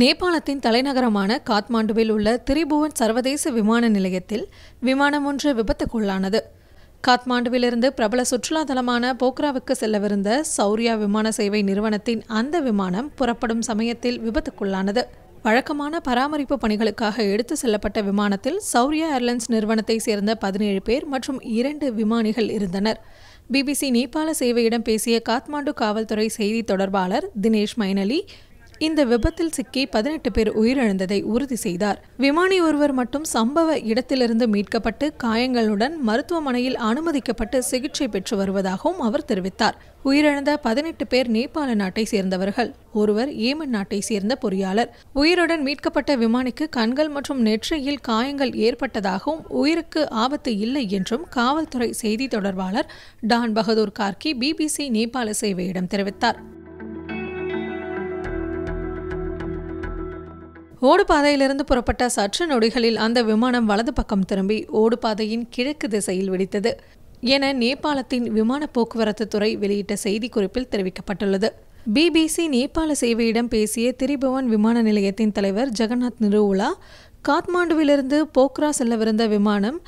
நேபாளத்தின் தலைநகரமான காத்மாண்டுவில் உள்ள திரிபுவன் சர்வதேச விமான நிலையத்தில் விமானம் ஒன்று விபத்துக்குள்ளானது காத்மாண்டுவிலிருந்து பிரபல சுற்றுலா தலமான போக்ராவுக்கு செல்லவிருந்த சௌரியா விமான சேவை நிறுவனத்தின் அந்த விமானம் புறப்படும் சமயத்தில் விபத்துக்குள்ளானது வழக்கமான பராமரிப்பு பணிகளுக்காக எடுத்து செல்லப்பட்ட விமானத்தில் சௌரியா ஏர்லைன்ஸ் நிறுவனத்தை சேர்ந்த பதினேழு பேர் மற்றும் இரண்டு விமானிகள் இருந்தனர் பிபிசி நேபாள சேவையிடம் பேசிய காத்மாண்டு காவல்துறை செய்தி தொடர்பாளர் தினேஷ் மைனலி இந்த விபத்தில் சிக்கி பதினெட்டு பேர் உயிரிழந்ததை உறுதி செய்தார் விமானி ஒருவர் மட்டும் சம்பவ இடத்திலிருந்து மீட்கப்பட்டு காயங்களுடன் மருத்துவமனையில் அனுமதிக்கப்பட்டு சிகிச்சை பெற்று வருவதாகவும் அவர் தெரிவித்தார் உயிரிழந்த பதினெட்டு பேர் நேபாள நாட்டை சேர்ந்தவர்கள் ஒருவர் ஏமன் நாட்டை சேர்ந்த பொறியாளர் உயிருடன் மீட்கப்பட்ட விமானிக்கு கண்கள் மற்றும் நெற்றியில் காயங்கள் ஏற்பட்டதாகவும் உயிருக்கு ஆபத்து இல்லை என்றும் காவல்துறை செய்தி தொடர்பாளர் டான் பகதூர் கார்கி பிபிசி நேபாள சேவையிடம் தெரிவித்தார் ஓடுபாதையிலிருந்து புறப்பட்ட சற்று நொடிகளில் அந்த விமானம் வலது பக்கம் திரும்பி ஓடுபாதையின் கிழக்கு திசையில் வெடித்தது என நேபாளத்தின் விமான போக்குவரத்து துறை வெளியிட்ட செய்திக்குறிப்பில் தெரிவிக்கப்பட்டுள்ளது பிபிசி நேபாள சேவையிடம் பேசிய திரிபுவன் விமான நிலையத்தின் தலைவர் ஜெகநாத் நிருவுலா காத்மாண்டுவிலிருந்து போக்ரா செல்லவிருந்த விமானம்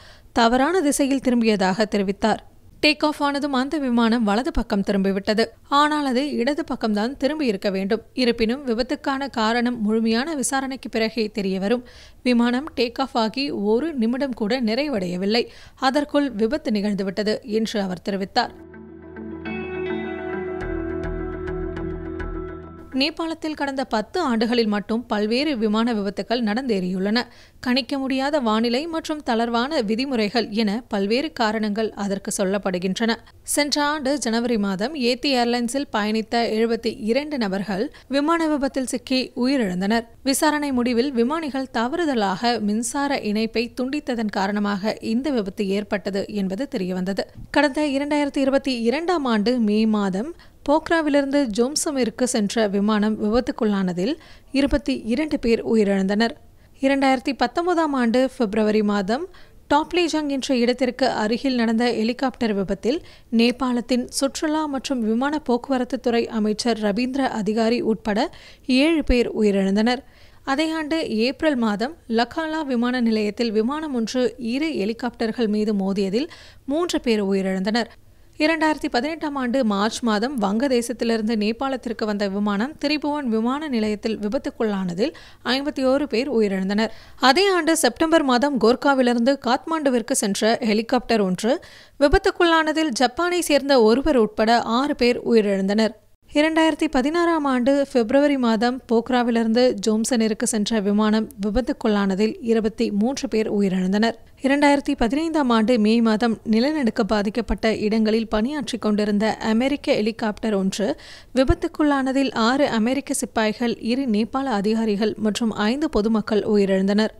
தவறான திசையில் திரும்பியதாக தெரிவித்தார் டேக் ஆஃப் ஆனதும் அந்த விமானம் வலது பக்கம் திரும்பிவிட்டது ஆனால் அது இடது பக்கம்தான் திரும்பி இருக்க வேண்டும் இருப்பினும் விபத்துக்கான காரணம் முழுமையான விசாரணைக்கு பிறகே தெரியவரும் விமானம் டேக் ஆஃப் ஆகி ஒரு நிமிடம் கூட நிறைவடையவில்லை அதற்குள் விபத்து நிகழ்ந்துவிட்டது என்று அவர் தெரிவித்தார் நேபாளத்தில் கடந்த பத்து ஆண்டுகளில் மட்டும் பல்வேறு விமான விபத்துகள் நடந்தேறியுள்ளன கணிக்க முடியாத வானிலை மற்றும் தளர்வான விதிமுறைகள் என பல்வேறு காரணங்கள் அதற்கு சொல்லப்படுகின்றன சென்ற ஆண்டு ஜனவரி மாதம் ஏத்தி ஏர்லைன்ஸில் பயணித்த எழுபத்தி இரண்டு நபர்கள் விமான விபத்தில் சிக்கி உயிரிழந்தனர் விசாரணை முடிவில் விமானிகள் தவறுதலாக மின்சார இணைப்பை துண்டித்ததன் காரணமாக இந்த விபத்து ஏற்பட்டது என்பது தெரியவந்தது கடந்த இரண்டாயிரத்தி இருபத்தி இரண்டாம் ஆண்டு மே மாதம் போக்ராவிலிருந்து ஜோம்சமிற்கு சென்ற விமானம் விபத்துக்குள்ளானதில் இருபத்தி இரண்டு பேர் உயிரிழந்தனர் இரண்டாயிரத்தி பத்தொன்பதாம் ஆண்டு பிப்ரவரி மாதம் டாப்லேஜாங் என்ற இடத்திற்கு அருகில் நடந்த ஹெலிகாப்டர் விபத்தில் நேபாளத்தின் சுற்றுலா மற்றும் விமான போக்குவரத்து துறை அமைச்சர் ரவீந்திர அதிகாரி உட்பட ஏழு பேர் உயிரிழந்தனர் அதே ஆண்டு ஏப்ரல் மாதம் லக்காலா விமான நிலையத்தில் விமானம் ஒன்று இரு ஹெலிகாப்டர்கள் மீது மோதியதில் மூன்று பேர் உயிரிழந்தனர் இரண்டாயிரத்தி பதினெட்டாம் ஆண்டு மார்ச் மாதம் வங்கதேசத்திலிருந்து நேபாளத்திற்கு வந்த விமானம் திரிபுவன் விமான நிலையத்தில் விபத்துக்குள்ளானதில் ஐம்பத்தி ஓரு பேர் உயிரிழந்தனர் அதே ஆண்டு செப்டம்பர் மாதம் கோர்காவிலிருந்து காத்மாண்டுவிற்கு சென்ற ஹெலிகாப்டர் ஒன்று விபத்துக்குள்ளானதில் ஜப்பானை சேர்ந்த ஒருவர் உட்பட ஆறு பேர் உயிரிழந்தனர் இரண்டாயிரத்தி பதினாறாம் ஆண்டு பிப்ரவரி மாதம் போக்ராவிலிருந்து ஜோம்சனிற்கு சென்ற விமானம் விபத்துக்குள்ளானதில் இருபத்தி மூன்று பேர் உயிரிழந்தனர் இரண்டாயிரத்தி பதினைந்தாம் ஆண்டு மே மாதம் நிலநடுக்க பாதிக்கப்பட்ட இடங்களில் பணியாற்றிக் கொண்டிருந்த அமெரிக்க ஹெலிகாப்டர் ஒன்று விபத்துக்குள்ளானதில் ஆறு அமெரிக்க சிப்பாய்கள் இரு நேபாள அதிகாரிகள் மற்றும் ஐந்து பொதுமக்கள் உயிரிழந்தனர்